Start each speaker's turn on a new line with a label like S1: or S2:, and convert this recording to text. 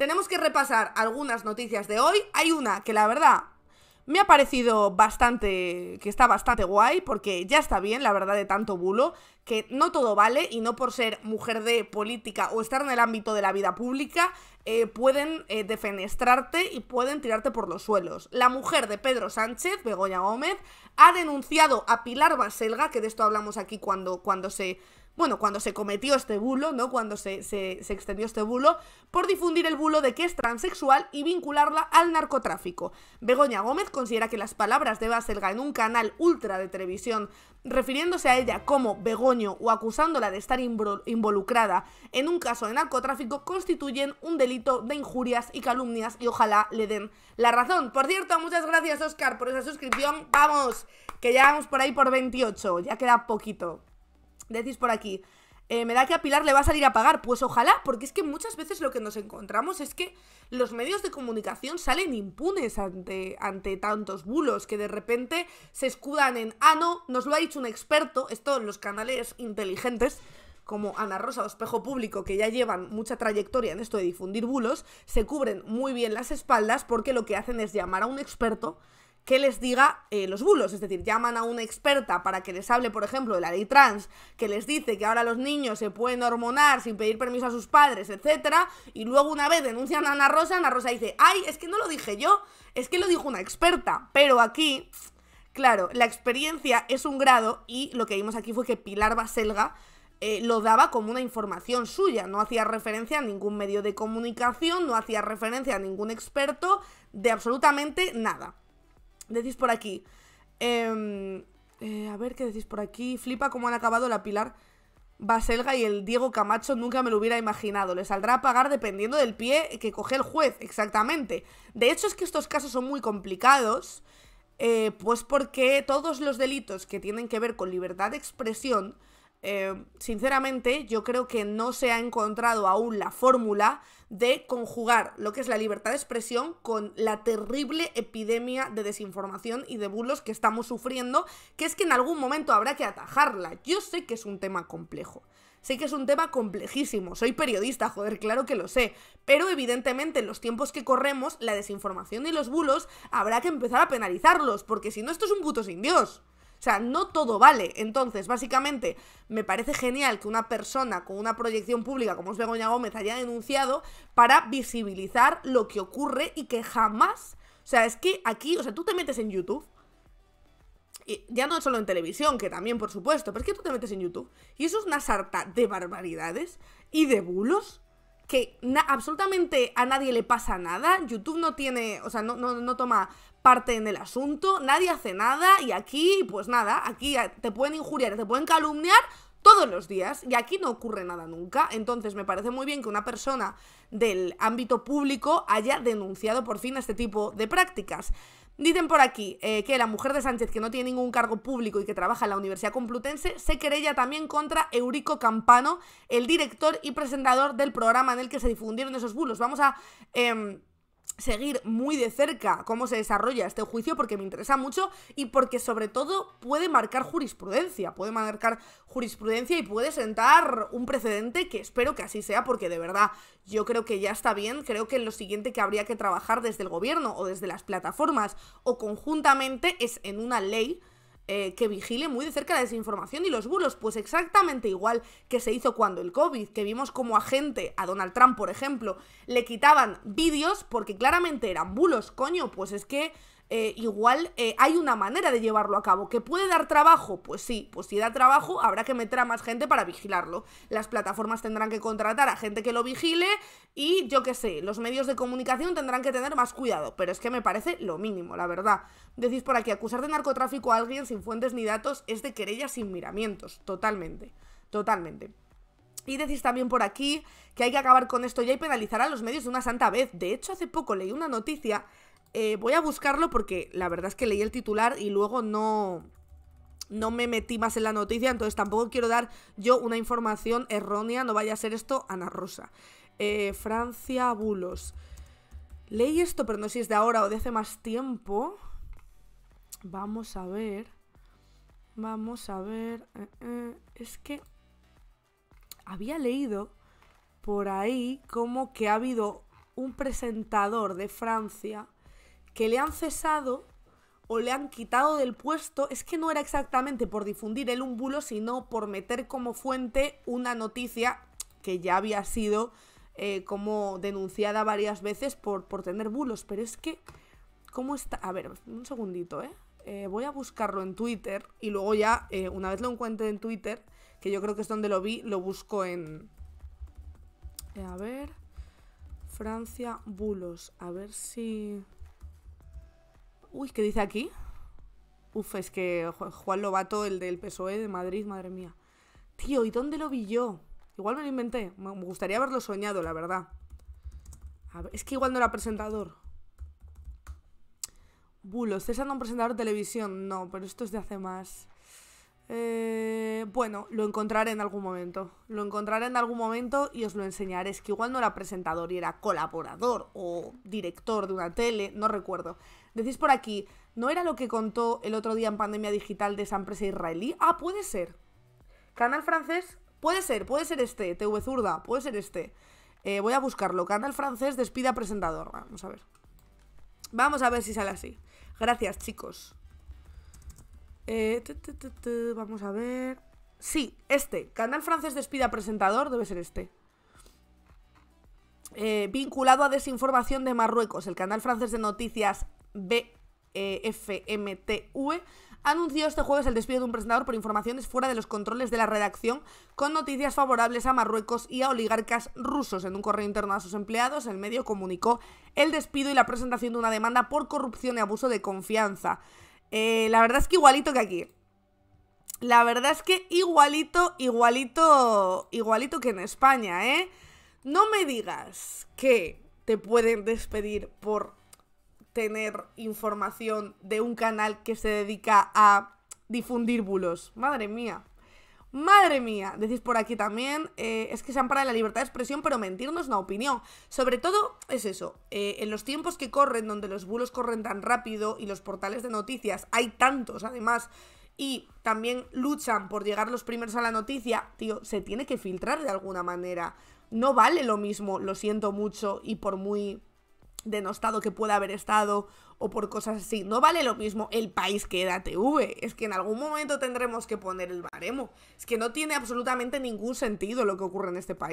S1: tenemos que repasar algunas noticias de hoy. Hay una que la verdad me ha parecido bastante, que está bastante guay, porque ya está bien, la verdad, de tanto bulo, que no todo vale y no por ser mujer de política o estar en el ámbito de la vida pública, eh, pueden eh, defenestrarte y pueden tirarte por los suelos. La mujer de Pedro Sánchez, Begoña Gómez, ha denunciado a Pilar Baselga, que de esto hablamos aquí cuando, cuando se bueno, cuando se cometió este bulo, ¿no? Cuando se, se, extendió este bulo, por difundir el bulo de que es transexual y vincularla al narcotráfico. Begoña Gómez considera que las palabras de Baselga en un canal ultra de televisión, refiriéndose a ella como Begoño o acusándola de estar involucrada en un caso de narcotráfico, constituyen un delito de injurias y calumnias y ojalá le den la razón. Por cierto, muchas gracias Oscar por esa suscripción. Vamos, que ya vamos por ahí por 28, ya queda poquito. Decís por aquí, eh, me da que a Pilar le va a salir a pagar. Pues ojalá, porque es que muchas veces lo que nos encontramos es que los medios de comunicación salen impunes ante, ante tantos bulos que de repente se escudan en, ah, no, nos lo ha dicho un experto, esto en los canales inteligentes como Ana Rosa o Espejo Público, que ya llevan mucha trayectoria en esto de difundir bulos, se cubren muy bien las espaldas porque lo que hacen es llamar a un experto que les diga eh, los bulos. Es decir, llaman a una experta para que les hable, por ejemplo, de la ley trans, que les dice que ahora los niños se pueden hormonar sin pedir permiso a sus padres, etcétera, y luego una vez denuncian a Ana Rosa, Ana Rosa dice, ay, es que no lo dije yo, es que lo dijo una experta. Pero aquí, claro, la experiencia es un grado y lo que vimos aquí fue que Pilar Baselga eh, lo daba como una información suya, no hacía referencia a ningún medio de comunicación, no hacía referencia a ningún experto, de absolutamente nada. Decís por aquí. Em, eh, a ver qué decís por aquí. Flipa cómo han acabado la Pilar Baselga y el Diego Camacho. Nunca me lo hubiera imaginado. Le saldrá a pagar dependiendo del pie que coge el juez. Exactamente. De hecho, es que estos casos son muy complicados. Eh, pues porque todos los delitos que tienen que ver con libertad de expresión Em, sinceramente, yo creo que no se ha encontrado aún la fórmula de conjugar lo que es la libertad de expresión con la terrible epidemia de desinformación y de bulos que estamos sufriendo, que es que en algún momento habrá que atajarla. Yo sé que es un tema complejo. Sé que es un tema complejísimo, soy periodista, joder, claro que lo sé, pero evidentemente en los tiempos que corremos, la desinformación y los bulos habrá que empezar a penalizarlos, porque si no esto es un puto sin Dios. O sea, no todo vale. Entonces, básicamente, me parece genial que una persona con una proyección pública como es Begoña Gómez haya denunciado para visibilizar lo que ocurre y que jamás... O sea, es que aquí, o sea, tú te metes en YouTube y ya no solo en televisión, que también por supuesto, pero es que tú te metes en YouTube y eso es una sarta de barbaridades y de bulos que absolutamente a nadie le pasa nada, YouTube no tiene, o sea, no, no, toma parte en el asunto, nadie hace nada y aquí, pues nada, aquí te pueden injuriar, te pueden calumniar todos los días y aquí no ocurre nada nunca. Entonces me parece muy bien que una persona del ámbito público haya denunciado por fin este tipo de prácticas. Dicen por aquí eh, que la mujer de Sánchez, que no tiene ningún cargo público y que trabaja en la Universidad Complutense, se querella también contra Eurico Campano, el director y presentador del programa en el que se difundieron esos bulos. Vamos a... Em, seguir muy de cerca cómo se desarrolla este juicio porque me interesa mucho y porque sobre todo puede marcar jurisprudencia, puede marcar jurisprudencia y puede sentar un precedente que espero que así sea porque de verdad yo creo que ya está bien, creo que lo siguiente que habría que trabajar desde el gobierno o desde las plataformas o conjuntamente es en una ley eh, que vigile muy de cerca la desinformación y los bulos, pues exactamente igual que se hizo cuando el COVID, que vimos como a gente, a Donald Trump por ejemplo, le quitaban vídeos porque claramente eran bulos, coño, pues es que eh, igual eh, hay una manera de llevarlo a cabo. ¿Que puede dar trabajo? Pues sí, pues si da trabajo habrá que meter a más gente para vigilarlo. Las plataformas tendrán que contratar a gente que lo vigile y yo qué sé, los medios de comunicación tendrán que tener más cuidado, pero es que me parece lo mínimo, la verdad. Decís por aquí, acusar de narcotráfico a alguien sin fuentes ni datos es de querella sin miramientos, totalmente, totalmente. Y decís también por aquí que hay que acabar con esto ya y penalizar a los medios de una santa vez. De hecho, hace poco leí una noticia eh, voy a buscarlo porque la verdad es que leí el titular y luego no, no me metí más en la noticia, entonces tampoco quiero dar yo una información errónea, no vaya a ser esto Ana Rosa. Eh, Francia Bulos. Leí esto, pero no sé si es de ahora o de hace más tiempo. Vamos a ver. Vamos a ver. Eh, es que había leído por ahí como que ha habido un presentador de Francia que le han cesado o le han quitado del puesto es que no era exactamente por difundir el un bulo, sino por meter como fuente una noticia que ya había sido eh, como denunciada varias veces por, por tener bulos. Pero es que, ¿cómo está? A ver, un segundito, ¿eh? eh voy a buscarlo en Twitter y luego ya, eh, una vez lo encuentre en Twitter, que yo creo que es donde lo vi, lo busco en... a ver, Francia, bulos. A ver si... Uy, ¿qué dice aquí? Uf, es que Juan Lobato, el del PSOE de Madrid, madre mía. Tío, ¿y dónde lo vi yo? Igual me lo inventé. Me gustaría haberlo soñado, la verdad. A ver, es que igual no era presentador. Bulo, ¿estás siendo un presentador de televisión? No, pero esto es de hace más. Eh, bueno, lo encontraré en algún momento. Lo encontraré en algún momento y os lo enseñaré. Es que igual no era presentador y era colaborador o director de una tele, no recuerdo. Decís por aquí, ¿no era lo que contó el otro día en Pandemia Digital de esa empresa israelí? Ah, puede ser. Canal francés, puede ser, puede ser este. TV Zurda, puede ser este. Eh, voy a buscarlo. Canal francés despida presentador. Vamos a ver. Vamos a ver si sale así. Gracias, chicos. Eh, vamos a ver. Sí, este. Canal francés despida presentador, debe ser este. Eh, vinculado a desinformación de Marruecos, el canal francés de noticias BFMTV e anunció este jueves el despido de un presentador por informaciones fuera de los controles de la redacción, con noticias favorables a Marruecos y a oligarcas rusos. En un correo interno a sus empleados, el medio comunicó el despido y la presentación de una demanda por corrupción y abuso de confianza. Eh, la verdad es que igualito que aquí. La verdad es que igualito, igualito, igualito que en España, ¿eh? No me digas que te pueden despedir por tener información de un canal que se dedica a difundir bulos. Madre mía. Madre mía, decís por aquí también, eh, es que se ampara la libertad de expresión, pero mentirnos es una opinión. Sobre todo es eso, eh, en los tiempos que corren, donde los bulos corren tan rápido y los portales de noticias, hay tantos además, y también luchan por llegar los primeros a la noticia, tío, se tiene que filtrar de alguna manera. No vale lo mismo, lo siento mucho, y por muy estado que pueda haber estado o por cosas así. No vale lo mismo el país que era TV. Es que en algún momento tendremos que poner el baremo. Es que no tiene absolutamente ningún sentido lo que ocurre en este país.